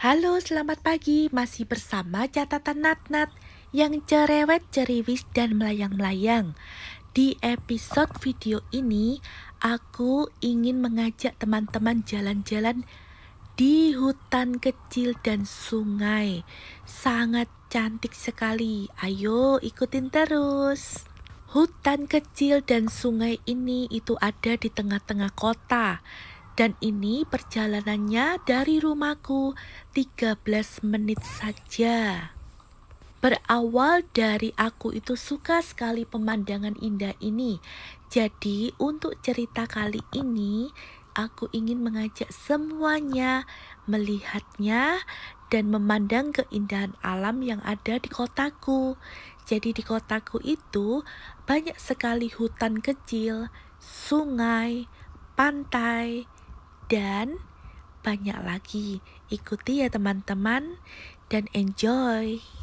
Halo, selamat pagi. Masih bersama catatan Nat-Nat yang cerewet, ceriwis, dan melayang-melayang. Di episode video ini, aku ingin mengajak teman-teman jalan-jalan di hutan kecil dan sungai. Sangat cantik sekali. Ayo ikutin terus. Hutan kecil dan sungai ini itu ada di tengah-tengah kota dan ini perjalanannya dari rumahku 13 menit saja. Berawal dari aku itu suka sekali pemandangan indah ini. Jadi untuk cerita kali ini aku ingin mengajak semuanya melihatnya dan memandang keindahan alam yang ada di kotaku. Jadi di kotaku itu banyak sekali hutan kecil, sungai, pantai, dan banyak lagi. Ikuti ya teman-teman dan enjoy.